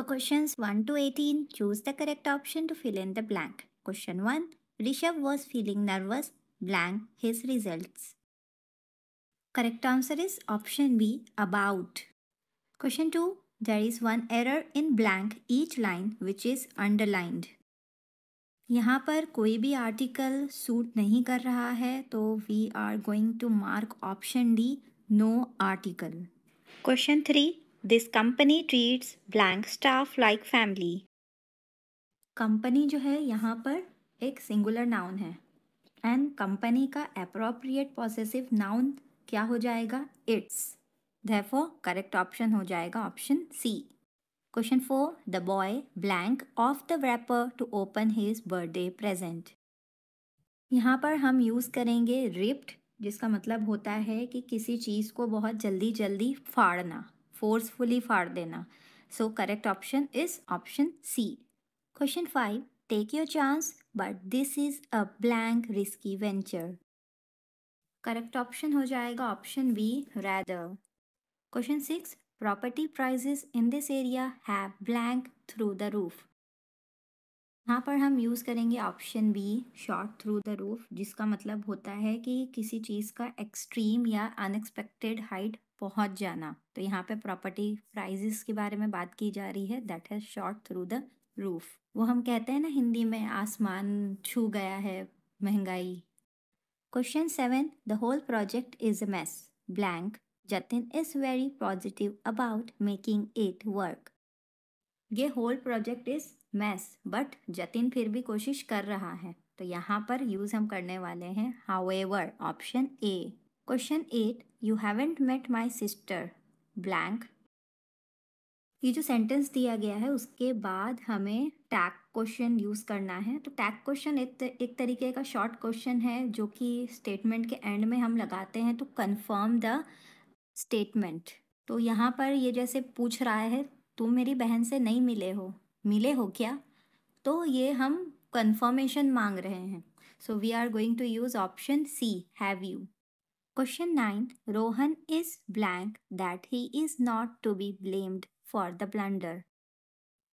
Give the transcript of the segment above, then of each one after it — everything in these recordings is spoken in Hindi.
For questions 1 to 18, choose the correct option to fill in the blank. Question 1. Rishabh was feeling nervous. Blank his results. Correct answer is option B, about. Question 2. There is one error in blank each line which is underlined. यहाँ पर कोई भी आर्टिकल सूट नहीं कर रहा है तो we are going to mark option D no article question three this company treats blank staff like family company जो है यहाँ पर एक सिंगुलर नाउन है एंड कंपनी का अप्रोप्रिएट पॉजिटिव नाउन क्या हो जाएगा इट्स therefore करेक्ट ऑप्शन हो जाएगा option C question four the boy blank of the wrapper to open his birthday present यहाँ पर हम यूज़ करेंगे रिप्ट जिसका मतलब होता है कि किसी चीज़ को बहुत जल्दी जल्दी फाड़ना फोर्सफुली फाड़ देना so correct option is option C question five take your chance but this is a blank risky venture correct option हो जाएगा option B rather question six property prices in this area have blank through the roof यहाँ पर हम यूज़ करेंगे option B shot through the roof जिसका मतलब होता है कि किसी चीज़ का एक्सट्रीम या अनएक्सपेक्टेड हाइट पहुंच जाना तो यहाँ पे प्रॉपर्टी प्राइजेस के बारे में बात की जा रही है that has shot through the roof वो हम कहते हैं ना हिंदी में आसमान छू गया है महंगाई question seven the whole project is a mess blank Jatin is very positive about making it work ये whole project is mess but Jatin फिर भी कोशिश कर रहा है तो यहाँ पर यूज़ हम करने वाले हैं however option A question eight you haven't met my sister blank ये जो सेंटेंस दिया गया है उसके बाद हमें टैग क्वेश्चन यूज़ करना है तो टैग क्वेश्चन एक एक तरीके का शॉर्ट क्वेश्चन है जो कि स्टेटमेंट के एंड में हम लगाते हैं तो कंफर्म द स्टेटमेंट तो यहाँ पर ये जैसे पूछ रहा है तुम मेरी बहन से नहीं मिले हो मिले हो क्या तो ये हम कन्फर्मेशन मांग रहे हैं so we are going to use option C have you question nine Rohan is blank that he is not to be blamed for the blunder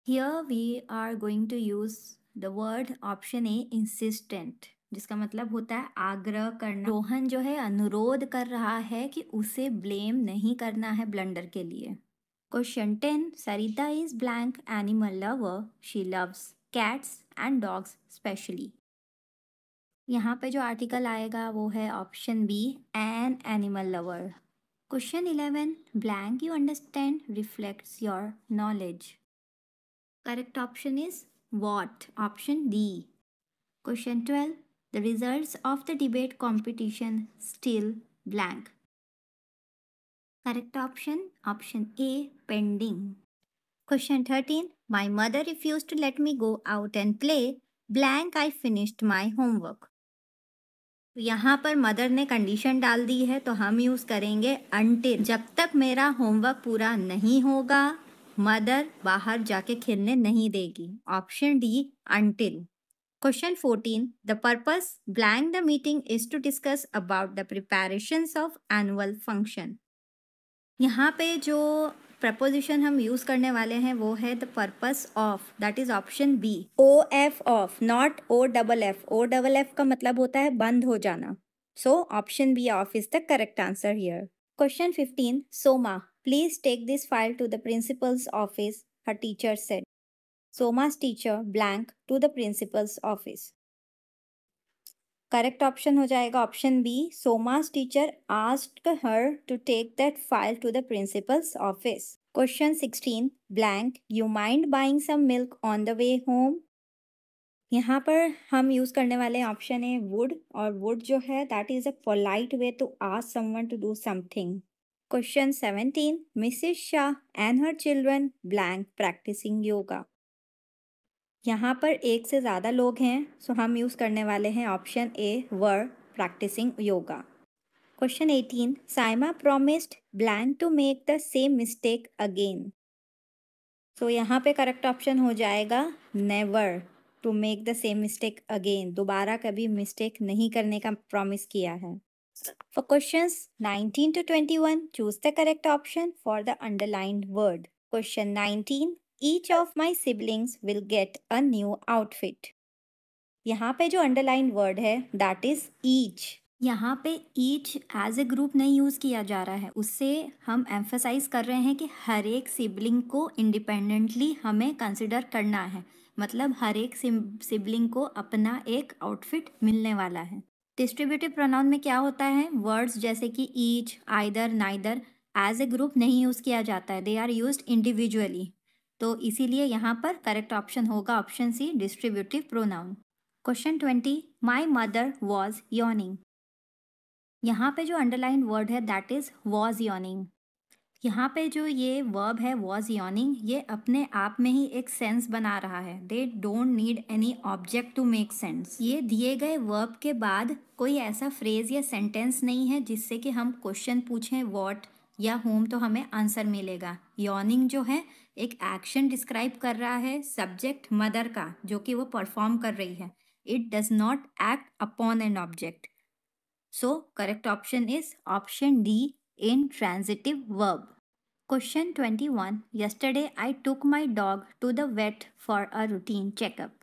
here we are going to use the word option A insistent जिसका मतलब होता है आग्रह करना रोहन जो है अनुरोध कर रहा है कि उसे ब्लेम नहीं करना है ब्लंडर के लिए question ten Sarita is blank animal lover she loves cats and dogs specially यहाँ पे जो आर्टिकल आएगा वो है option B an animal lover question eleven blank you understand reflects your knowledge correct option is what option D question twelve the result of the debate competition still blank correct option option A pending question thirteen my mother refuse to let me go out and play blank I finished my homework तो यहाँ पर मदर ने कंडीशन डाल दी है तो हम यूज़ करेंगे अंटिल जब तक मेरा होमवर्क पूरा नहीं होगा मदर बाहर जाके खेलने नहीं देगी option D until question fourteen the purpose blank the meeting is to discuss about the preparation of annual function यहाँ पे जो प्रपोजिशन हम यूज़ करने वाले हैं वो है the purpose of that is option B O F off not O double F O double F का मतलब होता है बंद हो जाना so option B off is the correct answer here question fifteen Soma please take this file to the principal's office her teacher set Soma's teacher blank to the principal's office correct option हो जाएगा option B Soma's teacher ask her to take that file to the principal's office question sixteen blank you mind buying some milk on the way home यहाँ पर हम यूज़ करने वाले ऑप्शन है वुड और वुड जो है that is a polite way to ask someone to do something question seventeen Mrs Shah and her children blank practising yoga यहाँ पर एक से ज़्यादा लोग हैं सो हम यूज़ करने वाले हैं option A were practising yoga question eighteen Saima promised blank to make the same mistake again so यहाँ पे करेक्ट ऑप्शन हो जाएगा never to make the same mistake again दोबारा कभी मिस्टेक नहीं करने का प्रॉमिस किया है question nineteen to twenty one choose the correct option for the underlined word question nineteen each of my siblings will get a new outfit यहाँ पे जो अंडरलाइन वर्ड है दैट इज ईच यहाँ पे ईच एज ए ग्रुप नहीं यूज़ किया जा रहा है उससे हम एम्फोसाइज कर रहे हैं कि हर एक सिबलिंग को इंडिपेंडेंटली हमें कंसिडर करना है मतलब हर एक सिबलिंग को अपना एक आउटफिट मिलने वाला है डिस्ट्रीब्यूटिव प्रोनाउन में क्या होता है वर्ड्स जैसे कि each either neither as a group नहीं यूज़ किया जाता है दे आर यूज इंडिविजुअली तो इसीलिए यहाँ पर करेक्ट ऑप्शन होगा option C distributive pronoun question twenty my mother was yawning यहाँ पे जो अंडरलाइन वर्ड है दैट इज़ वॉज योनिंग यहाँ पे जो ये वर्ब है वॉज योनिंग ये अपने आप में ही एक सेंस बना रहा है they don't need any object to make sense ये दिए गए वर्ब के बाद कोई ऐसा फ्रेज या सेंटेंस नहीं है जिससे कि हम क्वेश्चन पूछें वॉट या होम तो हमें आंसर मिलेगा योनिंग जो है एक एक्शन डिस्क्राइब कर रहा है सब्जेक्ट मदर का जो कि वो परफॉर्म कर रही है it does not act upon an object so correct option is option D intransitive verb twenty one yesterday I took my dog to the vet for a routine checkup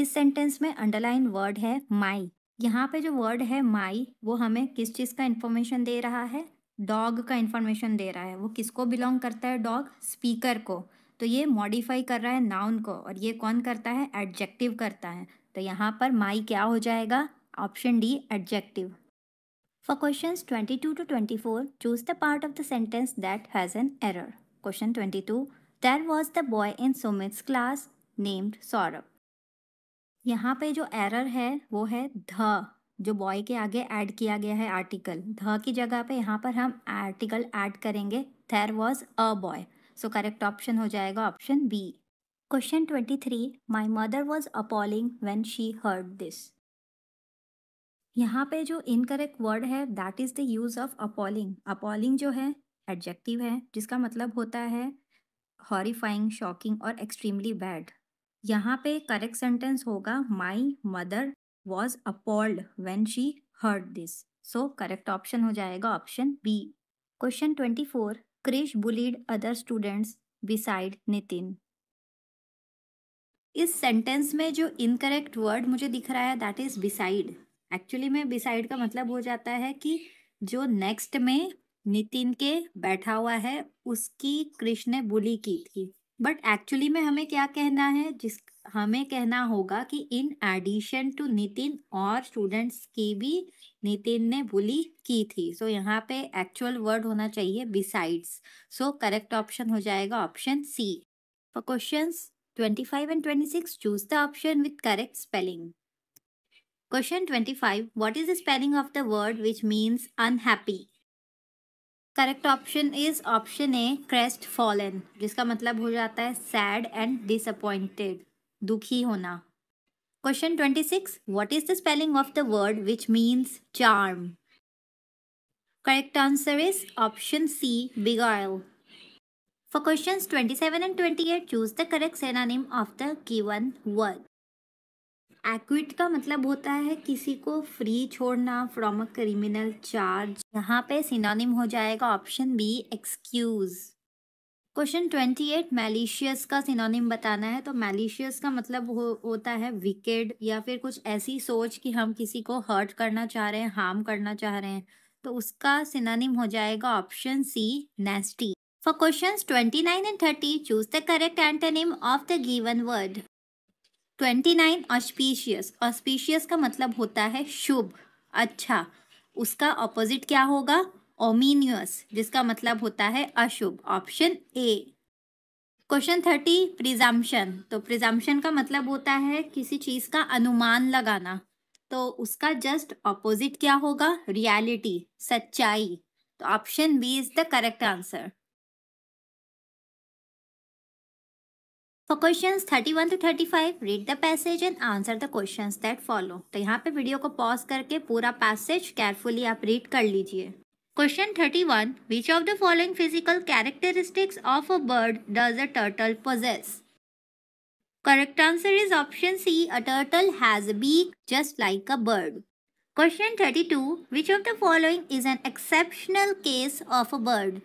इस सेंटेंस में अंडरलाइन वर्ड है माई यहाँ पे जो वर्ड है माई वो हमें किस चीज़ का इन्फॉर्मेशन दे रहा है डॉग का इन्फॉर्मेशन दे रहा है वो किसको बिलोंग करता है डॉग स्पीकर को तो ये मॉडिफाई कर रहा है नाउन को और ये कौन करता है एडजेक्टिव करता है तो यहाँ पर माई क्या हो जाएगा option D adjective for question twenty two to twenty four choose the part of the sentence that has an error question twenty two there was the boy in Sumit's class named Saurabh यहाँ पे जो एरर है वो है ध जो बॉय के आगे ऐड किया गया है आर्टिकल ध की जगह पे यहाँ पर हम आर्टिकल ऐड करेंगे there was a boy so correct option हो जाएगा option B question twenty three my mother was appalling when she heard this यहाँ पे जो इनकरेक्ट वर्ड है that is the use of appalling appalling जो है एडजेक्टिव है जिसका मतलब होता है हॉरीफाइंग शॉकिंग और एक्सट्रीमली बैड यहाँ पे करेक्ट सेंटेंस होगा my mother was appalled when she heard this so correct option हो जाएगा option B question twenty four Krish bullied other students beside Nitin इस सेंटेंस में जो इनकरेक्ट वर्ड मुझे दिख रहा है दैट इज बिसाइड एक्चुअली में बिसाइड का मतलब हो जाता है कि जो नेक्स्ट में नितिन के बैठा हुआ है उसकी कृष्ण ने बुली की थी बट एक्चुअली में हमें क्या कहना है जिस हमें कहना होगा कि इन एडिशन टू नितिन और स्टूडेंट्स की भी नितिन ने बुली की थी सो so, यहाँ पे एक्चुअल वर्ड होना चाहिए बिसाइड्स सो करेक्ट ऑप्शन हो जाएगा option C for question twenty five and twenty six choose the option with correct spelling question twenty five what is the spelling of the word which means unhappy correct option is option A crestfallen जिसका मतलब हो जाता है सैड एंड डिसअपॉइंटेड दुखी होना question twenty six what is the spelling of the word which means charm correct answer is Correct answer is option C, beguile. For questions 27 and 28, choose the correct synonym of the given word acquit का मतलब होता है किसी को फ्री छोड़ना फ्रॉम अ क्रिमिनल चार्ज यहाँ पे सिनोनिम हो जाएगा option B excuse question twenty eight malicious का सिनोनिम बताना है तो मैलिशियस का मतलब हो, होता है विकेड या फिर कुछ ऐसी सोच कि हम किसी को हर्ट करना चाह रहे हैं हार्म करना चाह रहे हैं तो उसका सिनोनिम हो जाएगा option C nasty for question twenty nine and thirty choose the correct antonym of the given word twenty nine auspicious auspicious का मतलब होता है शुभ अच्छा उसका ऑपोजिट क्या होगा ओमिनियस जिसका मतलब होता है अशुभ option A question thirty presumption तो प्रिजाम्पन का मतलब होता है किसी चीज का अनुमान लगाना तो उसका जस्ट ऑपोजिट क्या होगा रियलिटी सच्चाई तो option B is the correct answer question thirty one to thirty five read the passage and answer the question that follow तो यहाँ पे वीडियो को पॉज करके पूरा पैसेज केयरफुली आप रीड कर लीजिए Question 31. Which of the following physical characteristics of a bird does a turtle possess? Correct answer is option C. A turtle has a beak just like a bird. Question 32. Which of the following is an exceptional case of a bird?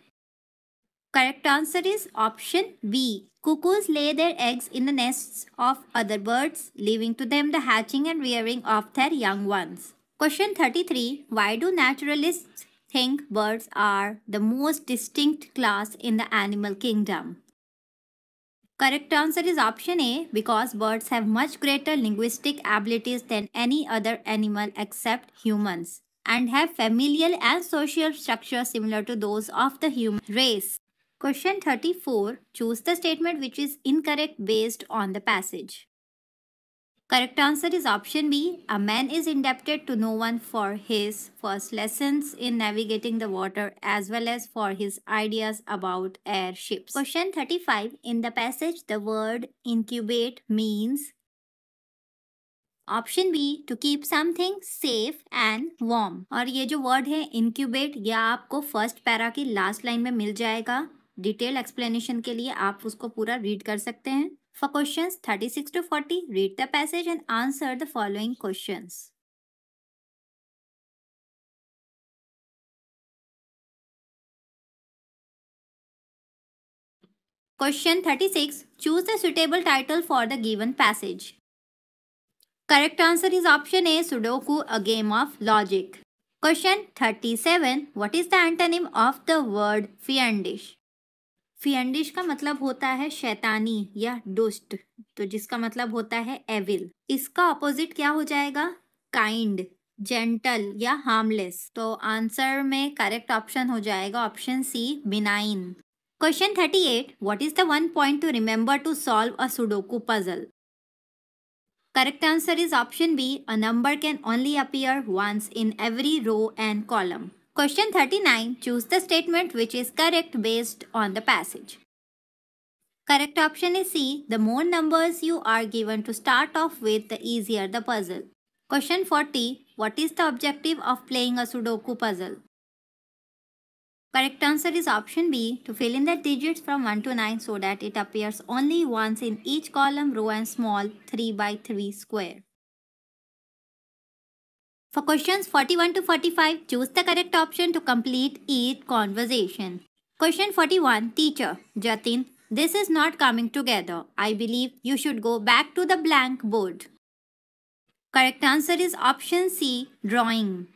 Correct answer is option B. Cuckoos lay their eggs in the nests of other birds, leaving to them the hatching and rearing of their young ones. Question 33. Why do naturalists think birds are the most distinct class in the animal kingdom? Correct answer is option A because birds have much greater linguistic abilities than any other animal except humans and have familial and social structure similar to those of the human race. Question 34. Choose the statement which is incorrect based on the passage. Correct answer is option B a man is indebted to no one for his first lesson in navigating the water as well as for his ideas about airship question thirty five in the passage the word incubate means option B to keep something safe and warm और ये जो वर्ड है इनक्यूबेट यह आपको फर्स्ट पैरा की लास्ट लाइन में मिल जाएगा डिटेल एक्सप्लेनेशन के लिए आप उसको पूरा रीड कर सकते हैं For questions 36 to 40, read the passage and answer the following questions. Question 36. Choose the suitable title for the given passage. Correct answer is option A Sudoku, a game of logic. Question 37. What is the antonym of the word fiendish? फियंडिश का मतलब होता है शैतानी या दुष्ट तो जिसका मतलब होता है एविल इसका ऑपोजिट क्या हो जाएगा काइंड जेंटल या हार्मलेस तो आंसर में करेक्ट ऑप्शन हो जाएगा option C benign question thirty eight what is the one point to remember to solve a sudoku puzzle correct answer is option B a number can only appear once in every row and column Question 39. Choose the statement which is correct based on the passage. Correct option is C. The more numbers you are given to start off with, the easier the puzzle. Question 40. What is the objective of playing a Sudoku puzzle? Correct answer is option B. To fill in the digits from 1 to 9 so that it appears only once in each column, row and small 3 by 3 square. For questions 41 to 45, choose the correct option to complete each conversation. Question 41 Teacher Jatin, this is not coming together. I believe you should go back to the blank board. Correct answer is option C drawing.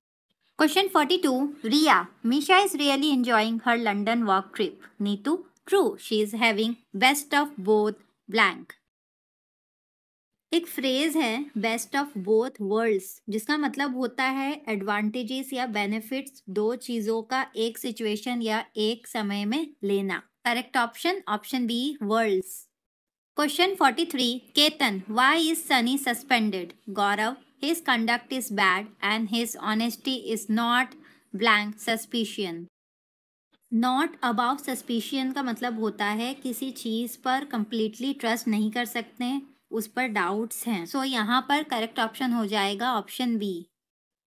Question 42 Ria, Misha is really enjoying her London work trip. Neetu, true, she is having best of both blank. एक फ्रेज है बेस्ट ऑफ बोथ वर्ल्ड्स जिसका मतलब होता है एडवांटेजेस या बेनिफिट्स दो चीजों का एक सिचुएशन या एक समय में लेना correct option option B worlds question 43 Ketan why is Sunny suspended Gaurav his conduct is bad and his honesty is not blank suspicion not about suspicion का मतलब होता है किसी चीज़ पर कंप्लीटली ट्रस्ट नहीं कर सकते उस पर डाउट्स हैं सो so, यहाँ पर करेक्ट ऑप्शन हो जाएगा option B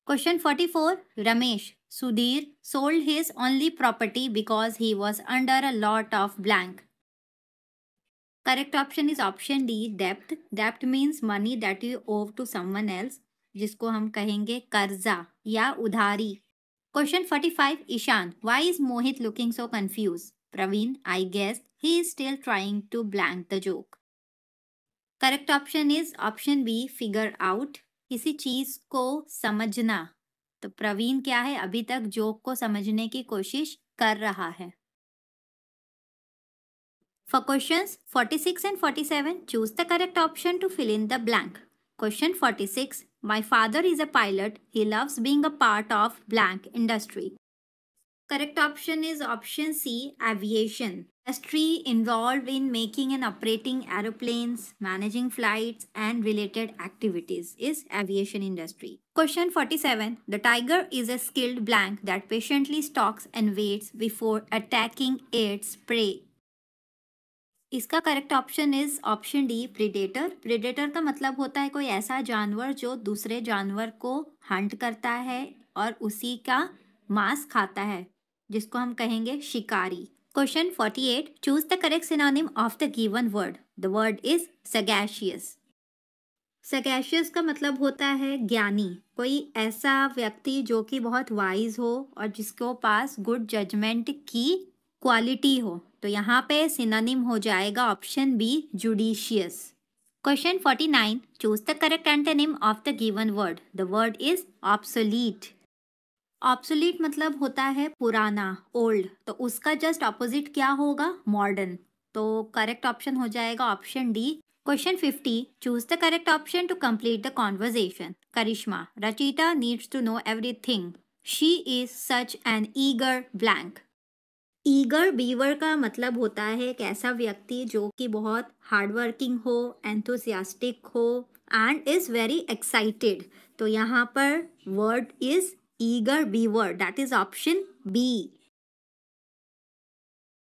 question forty four Ramesh Sudhir sold his only property because he was under a lot of blank correct option is option D debt डेप्ट means money debt you owe to someone else जिसको हम कहेंगे कर्जा या उधारी question forty five Ishaan why is Mohit looking so confuse Praveen I guess he is still trying to blank the joke correct option is option B figure out किसी चीज को समझना तो प्रवीण क्या है अभी तक जोक को समझने की कोशिश कर रहा है for question forty six and forty seven choose the correct option to fill in the blank question forty six my father is a pilot he loves being a part of blank industry correct option is option C aviation Astri involved in making and operating aeroplanes, managing flights and related activities is aviation industry. Question 47. The tiger is a skilled blank that patiently stalks and waits before attacking its prey. इसका correct option is option D predator predator का मतलब होता है कोई ऐसा जानवर जो दूसरे जानवर को हंट करता है और उसी का मांस खाता है जिसको हम कहेंगे शिकारी Question 48. Choose the correct synonym of the given word. The word is sagacious. सगैशियस का मतलब होता है ज्ञानी कोई ऐसा व्यक्ति जो कि बहुत वाइज हो और जिसको पास गुड जजमेंट की क्वालिटी हो तो यहाँ पे सिनोनिम हो जाएगा option B judicious question forty nine choose the correct antonym of the given word the word is obsolete obsolete मतलब होता है पुराना ओल्ड तो उसका जस्ट ऑपोजिट क्या होगा मॉडर्न तो करेक्ट ऑप्शन हो जाएगा option D question fifty choose the correct option to complete the conversation Karishma Rachita needs to know everything she is such an eager blank eager beaver का मतलब होता है एक ऐसा व्यक्ति जो कि बहुत हार्डवर्किंग हो एंथुसियास्टिक हो एंड इज़ वेरी एक्साइटेड तो यहाँ पर word is eager beaver. That is option B.